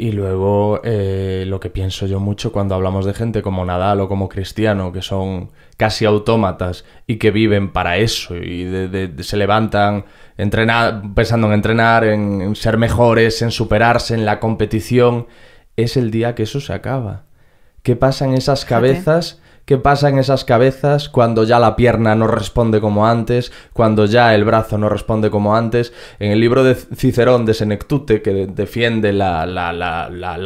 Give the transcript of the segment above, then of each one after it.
Y luego eh, lo que pienso yo mucho cuando hablamos de gente como Nadal o como Cristiano, que son casi autómatas y que viven para eso y se levantan pensando en entrenar, en, en ser mejores, en superarse, en la competición, es el día que eso se acaba. ¿Qué pasa en esas cabezas qué pasa en esas cabezas cuando ya la pierna no responde como antes, cuando ya el brazo no responde como antes. En el libro de Cicerón de Senectute, que defiende la,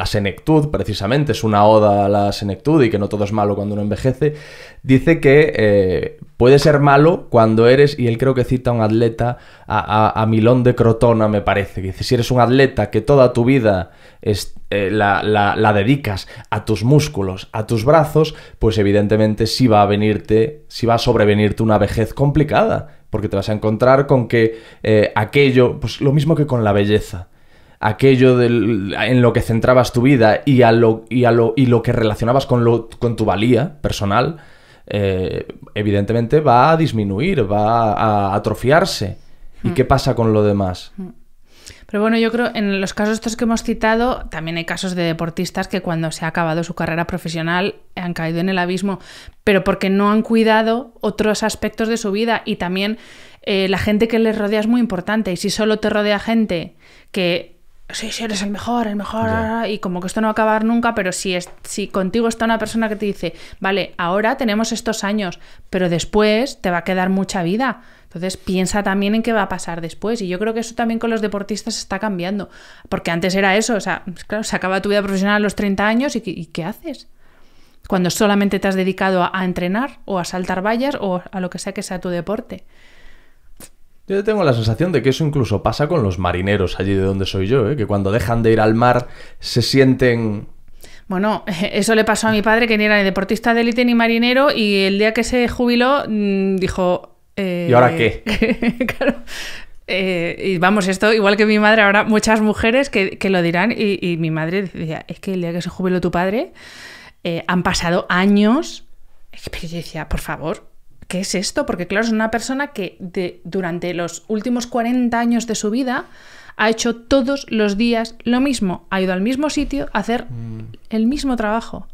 senectud, precisamente, es una oda a la senectud y que no todo es malo cuando uno envejece, dice que eh, puede ser malo cuando eres, y él creo que cita a un atleta, a, a, Milón de Crotona, me parece, que dice, si eres un atleta que toda tu vida... Es, eh, la, dedicas a tus músculos, a tus brazos, pues evidentemente sí va a venirte, sí va a sobrevenirte una vejez complicada, porque te vas a encontrar con que eh, aquello, pues lo mismo que con la belleza, aquello del, en lo que centrabas tu vida y, lo, y, y lo que relacionabas con, con tu valía personal, eh, evidentemente va a disminuir, va a atrofiarse. ¿Y mm. qué pasa con lo demás? Mm. Pero bueno, yo creo en los casos estos que hemos citado, también hay casos de deportistas que cuando se ha acabado su carrera profesional han caído en el abismo, pero porque no han cuidado otros aspectos de su vida y también eh, la gente que les rodea es muy importante. Y si solo te rodea gente que sí, sí, eres el mejor, el mejor, y como que esto no va a acabar nunca, pero si, es, si contigo está una persona que te dice, vale, ahora tenemos estos años, pero después te va a quedar mucha vida. Entonces piensa también en qué va a pasar después. Y yo creo que eso también con los deportistas está cambiando. Porque antes era eso, o sea, pues claro, se acaba tu vida profesional a los 30 años y, ¿qué haces? Cuando solamente te has dedicado a entrenar o a saltar vallas o a lo que sea que sea tu deporte. Yo tengo la sensación de que eso incluso pasa con los marineros allí de donde soy yo, ¿eh? que cuando dejan de ir al mar se sienten bueno, eso le pasó a mi padre, que ni era ni deportista de élite ni marinero, y el día que se jubiló mm, dijo... Eh, ¿Y ahora qué? claro. Eh, y vamos, esto, igual que mi madre, ahora muchas mujeres que, lo dirán, y, mi madre decía, es que el día que se jubiló tu padre, han pasado años. Es decía, por favor, ¿qué es esto? Porque claro, es una persona que durante los últimos 40 años de su vida ha hecho todos los días lo mismo, ha ido al mismo sitio a hacer mm. el mismo trabajo.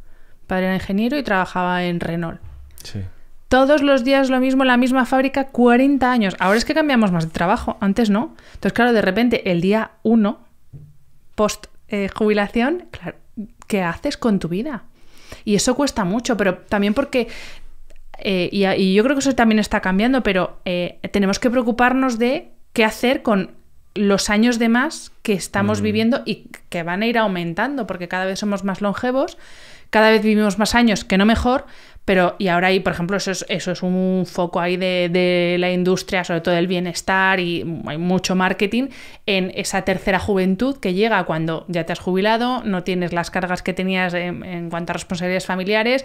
Padre era ingeniero y trabajaba en Renault. Sí. Todos los días lo mismo, la misma fábrica, 40 años. Ahora es que cambiamos más de trabajo, antes no. Entonces, claro, de repente, el día 1, post eh, jubilación, claro, ¿qué haces con tu vida? Y eso cuesta mucho, pero también porque eh, y, yo creo que eso también está cambiando, pero eh, tenemos que preocuparnos de qué hacer con los años de más que estamos mm. viviendo y que van a ir aumentando, porque cada vez somos más longevos, cada vez vivimos más años, que no mejor, pero y ahora hay, por ejemplo, eso es, un foco ahí de, la industria, sobre todo del bienestar y hay mucho marketing en esa tercera juventud que llega cuando ya te has jubilado, no tienes las cargas que tenías en cuanto a responsabilidades familiares,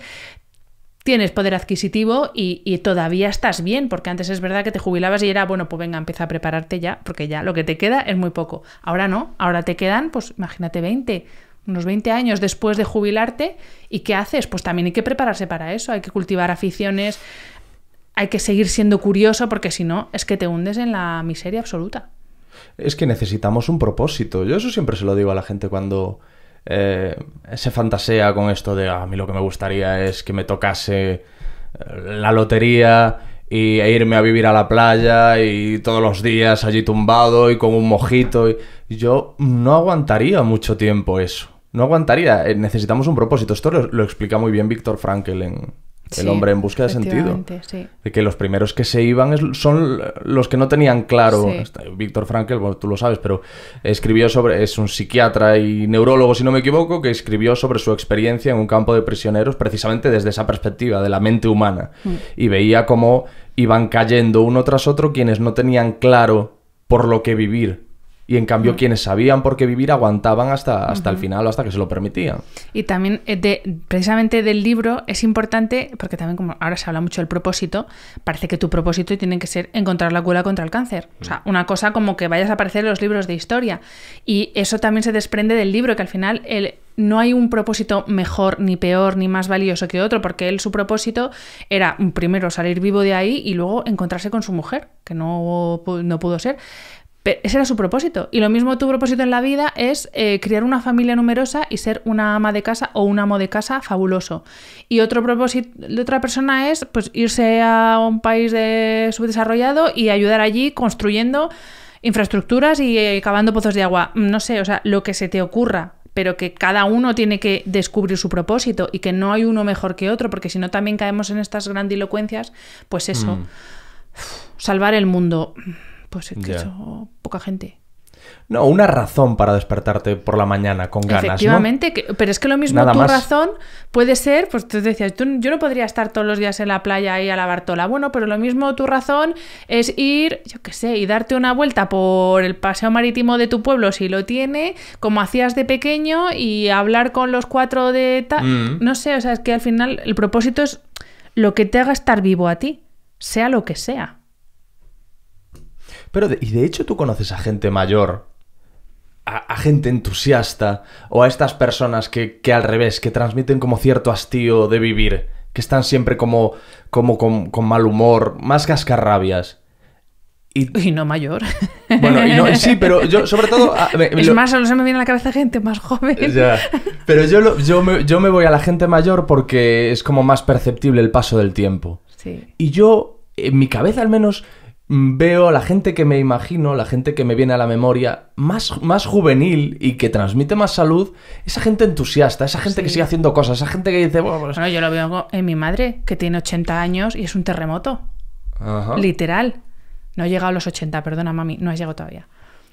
tienes poder adquisitivo y, todavía estás bien, porque antes es verdad que te jubilabas y era, bueno, pues venga, empieza a prepararte ya, porque ya lo que te queda es muy poco. Ahora no, ahora te quedan, pues imagínate 20, unos 20 años después de jubilarte, ¿y qué haces? Pues también hay que prepararse para eso, hay que cultivar aficiones, hay que seguir siendo curioso, porque si no, es que te hundes en la miseria absoluta. Es que necesitamos un propósito. Yo eso siempre se lo digo a la gente cuando eh, se fantasea con esto de ah, a mí lo que me gustaría es que me tocase eh, la lotería y, e irme a vivir a la playa y todos los días allí tumbado y con un mojito. Y, yo no aguantaría mucho tiempo eso. No aguantaría. Eh, necesitamos un propósito. Esto lo, explica muy bien Víctor Frankel en, el hombre en busca de sentido. De que los primeros que se iban son los que no tenían claro. Víctor Frankel, tú lo sabes, pero escribió sobre. Es un psiquiatra y neurólogo, si no me equivoco, que escribió sobre su experiencia en un campo de prisioneros precisamente desde esa perspectiva, de la mente humana. Mm. Y veía cómo iban cayendo uno tras otro quienes no tenían claro por lo que vivir y en cambio, mm. quienes sabían por qué vivir aguantaban hasta, hasta el final o hasta que se lo permitían. Y también, eh, precisamente del libro, es importante, porque también, como ahora se habla mucho del propósito, parece que tu propósito tiene que ser encontrar la cura contra el cáncer. O sea, mm. una cosa como que vayas a aparecer en los libros de historia. Y eso también se desprende del libro, que al final no hay un propósito mejor, ni peor, ni más valioso que otro, porque él su propósito era primero salir vivo de ahí y luego encontrarse con su mujer, que no, no pudo ser ese era su propósito. Y lo mismo tu propósito en la vida es eh, criar una familia numerosa y ser una ama de casa o un amo de casa fabuloso. Y otro propósito de otra persona es pues irse a un país de subdesarrollado y ayudar allí construyendo infraestructuras y eh, cavando pozos de agua. Mm, no sé, o sea, lo que se te ocurra pero que cada uno tiene que descubrir su propósito y que no hay uno mejor que otro, porque si no también caemos en estas grandilocuencias, pues eso, mm. salvar el mundo pues que poca gente. No, una razón para despertarte por la mañana con ganas. Efectivamente, pero es que lo mismo tu razón puede ser, pues tú decías, yo no podría estar todos los días en la playa ahí a la Bartola. Bueno, pero lo mismo tu razón es ir, yo qué sé, y darte una vuelta por el paseo marítimo de tu pueblo si lo tiene, como hacías de pequeño, y hablar con los cuatro de mm. No sé, o sea, es que al final el propósito es lo que te haga estar vivo a ti, sea lo que sea. Pero y de hecho tú conoces a gente mayor, a, gente entusiasta, o a estas personas que, al revés, que transmiten como cierto hastío de vivir, que están siempre como, como con, mal humor, más cascarrabias. Y, no mayor. Bueno, sí, pero yo sobre todo... es más, no se me viene a la cabeza gente más joven. Pero yo, yo, me, yo me voy a la gente mayor porque es como más perceptible el paso del tiempo. Sí. Y yo, en mi cabeza al menos, veo a la gente que me imagino, la gente que me viene a la memoria, más, más juvenil y que transmite más salud, esa gente entusiasta, esa gente que sigue haciendo cosas, esa gente que dice... Pues-". Bueno, yo lo veo en eh, mi madre, que tiene 80 años y es un terremoto. Literal. No ha llegado a los 80, perdona mami, no has llegado todavía.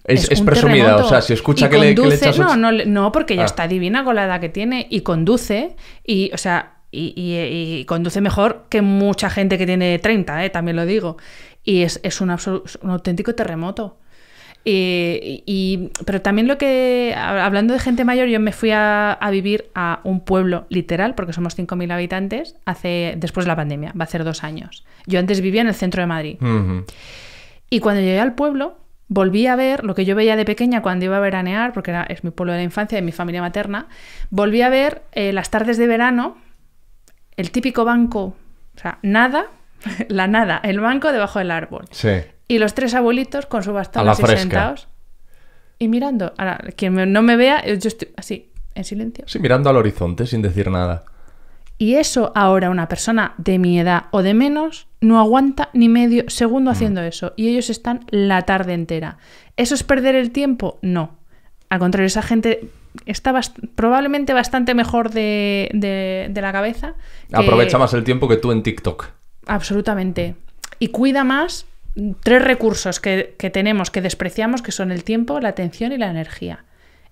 Es, presumida, o sea, si escucha que, le, le, echas... No, porque ya ah. está divina con la edad que tiene y conduce y, o sea, y, conduce mejor que mucha gente que tiene 30, eh, también lo digo. Y es, un, auténtico terremoto. pero también lo que, hablando de gente mayor, yo me fui a, vivir a un pueblo literal, porque somos 5.000 habitantes, hace, después de la pandemia, va a ser dos años. Yo antes vivía en el centro de Madrid. Y cuando llegué al pueblo, volví a ver lo que yo veía de pequeña cuando iba a veranear, porque es mi pueblo de la infancia, de mi familia materna, volví a ver eh, las tardes de verano el típico banco, o sea, nada, la nada, el banco debajo del árbol. Sí. Y los tres abuelitos con su bastón sentados y mirando. Ahora, quien no me vea, yo estoy así, en silencio. Sí, mirando al horizonte sin decir nada. Y eso ahora una persona de mi edad o de menos no aguanta ni medio segundo mm. haciendo eso. Y ellos están la tarde entera. ¿Eso es perder el tiempo? No. Al contrario, esa gente está probablemente bastante mejor de, la cabeza. Aprovecha más el tiempo que tú en TikTok. Absolutamente. Y cuida más tres recursos que, tenemos, que despreciamos, que son el tiempo, la atención y la energía.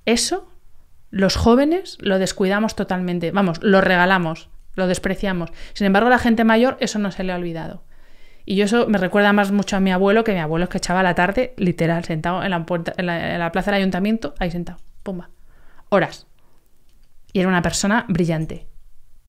Eso, los jóvenes lo descuidamos totalmente. Vamos, lo regalamos, lo despreciamos. Sin embargo, la gente mayor eso no se le ha olvidado. Y yo eso me recuerda más mucho a mi abuelo, que mi abuelo es que echaba la tarde, literal, sentado en la, en la plaza del ayuntamiento, ahí sentado, pumba horas. Y era una persona brillante.